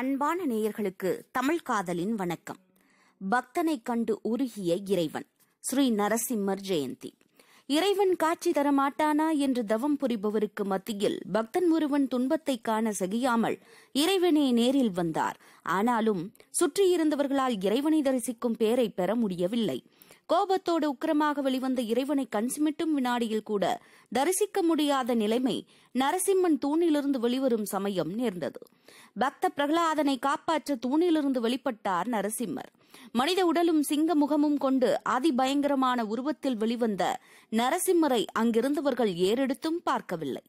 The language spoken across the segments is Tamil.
அன்பான நேயர்களுக்கு தமிழ் காதலின் வணக்கம் பக்தனை கண்டு உருகிய இறைவன் ஸ்ரீ நரசிம்மர் ஜெயந்தி இறைவன் காட்சி தரமாட்டானா என்று தவம் புரிபவருக்கு மத்தியில் பக்தன் ஒருவன் துன்பத்தை காண சகியாமல் இறைவனே நேரில் வந்தார் ஆனாலும் சுற்றியிருந்தவர்களால் இறைவனை தரிசிக்கும் பேரை பெற முடியவில்லை கோபத்தோடு உக்கிரமாக வெளிவந்த இறைவனை கண் சிமிட்டும் வினாடியில் கூட தரிசிக்க முடியாத நிலைமை நரசிம்மன் தூணிலிருந்து வெளிவரும் சமயம் நேர்ந்தது பக்த பிரகலாதனை காப்பாற்ற தூணிலிருந்து வெளிப்பட்டார் நரசிம்மர் மனித உடலும் சிங்க முகமும் கொண்டு அதிபயங்கரமான உருவத்தில் வெளிவந்த நரசிம்மரை அங்கிருந்தவர்கள் ஏறெடுத்தும் பார்க்கவில்லை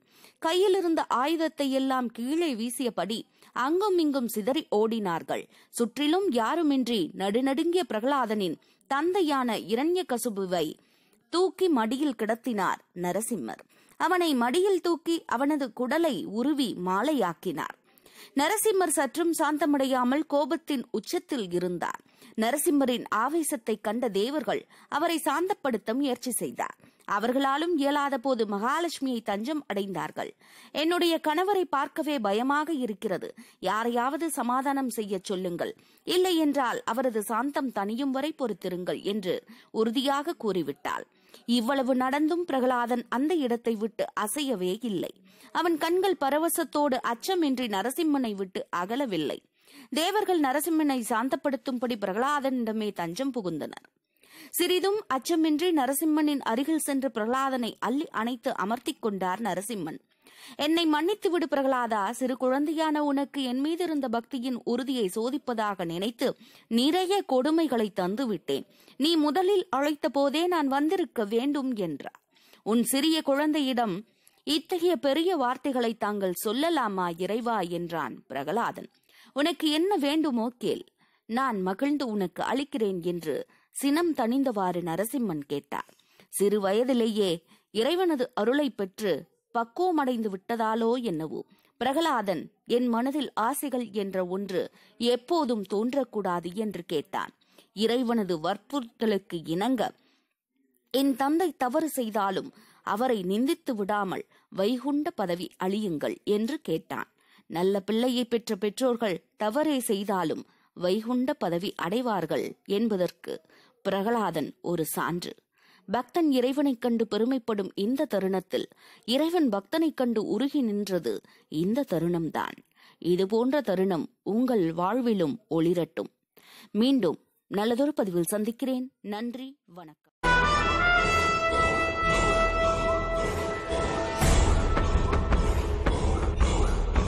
கையிலிருந்த ஆயுதத்தை எல்லாம் கீழே வீசியபடி அங்கும் இங்கும் சிதறி ஓடினார்கள் சுற்றிலும் யாருமின்றி நடுநடுங்கிய பிரகலாதனின் தந்தையான இரண்ய கசுபுவை தூக்கி மடியில் கிடத்தினார் நரசிம்மர் அவனை மடியில் தூக்கி அவனது குடலை உருவி மாலையாக்கினார் நரசிம்மர் சற்றும் சாந்தமடையாமல் கோபத்தின் உச்சத்தில் இருந்தார் நரசிம்மரின் ஆவேசத்தை கண்ட தேவர்கள் அவரை சாந்தப்படுத்த முயற்சி செய்தார் அவர்களாலும் இயலாத போது மகாலட்சுமியை தஞ்சம் அடைந்தார்கள் என்னுடைய கணவரை பார்க்கவே பயமாக இருக்கிறது யாரையாவது சமாதானம் செய்ய சொல்லுங்கள் இல்லை என்றால் அவரது சாந்தம் தனியும் வரை பொறுத்திருங்கள் என்று உறுதியாக கூறிவிட்டாள் இவ்வளவு நடந்தும் பிரகலாதன் அந்த இடத்தை விட்டு அசையவே இல்லை அவன் கண்கள் பரவசத்தோடு அச்சமின்றி நரசிம்மனை விட்டு அகலவில்லை தேவர்கள் நரசிம்மனை சாந்தப்படுத்தும்படி பிரகலாதனிடமே தஞ்சம் புகுந்தனர் சிறிதும் அச்சமின்றி நரசிம்மனின் அருகில் சென்று பிரகலாதனை அள்ளி அணைத்து அமர்த்திக் கொண்டார் நரசிம்மன் என்னை மன்னித்து விடு பிரகலாதா சிறு குழந்தையான உனக்கு என் மீது இருந்த பக்தியின் உறுதியை சோதிப்பதாக நினைத்து நிறைய கொடுமைகளை தந்து விட்டேன் நீ முதலில் அழைத்த போதே நான் வந்திருக்க வேண்டும் என்றார் உன் சிறிய குழந்தையிடம் இத்தகைய பெரிய வார்த்தைகளை தாங்கள் சொல்லலாமா இறைவா என்றான் பிரகலாதன் உனக்கு என்ன வேண்டுமோ கேள் நான் மகிழ்ந்து உனக்கு அளிக்கிறேன் என்று சினம் தணிந்தவாறு நரசிம்மன் கேட்டார் சிறு வயதிலேயே இறைவனது அருளை பெற்று பக்குவமடைந்து விட்டதாலோ என்னவோ பிரகலாதன் என் மனதில் ஆசைகள் என்ற ஒன்று எப்போதும் தோன்றக்கூடாது என்று கேட்டான் இறைவனது வற்புறுத்தலுக்கு இணங்க என் தந்தை தவறு செய்தாலும் அவரை நிந்தித்து விடாமல் வைகுண்ட பதவி அழியுங்கள் என்று கேட்டான் நல்ல பிள்ளையை பெற்ற பெற்றோர்கள் தவறே செய்தாலும் வைகுண்ட பதவி அடைவார்கள் என்பதற்கு பிரகலாதன் ஒரு சான்று பக்தன் இறைவனைக் கண்டு பெருமைப்படும் இந்த தருணத்தில் இறைவன் பக்தனைக் கண்டு உருகி நின்றது இந்த தருணம்தான் இதுபோன்ற தருணம் உங்கள் வாழ்விலும் ஒளிரட்டும் மீண்டும் நல்லதொரு பதிவில் சந்திக்கிறேன் நன்றி வணக்கம்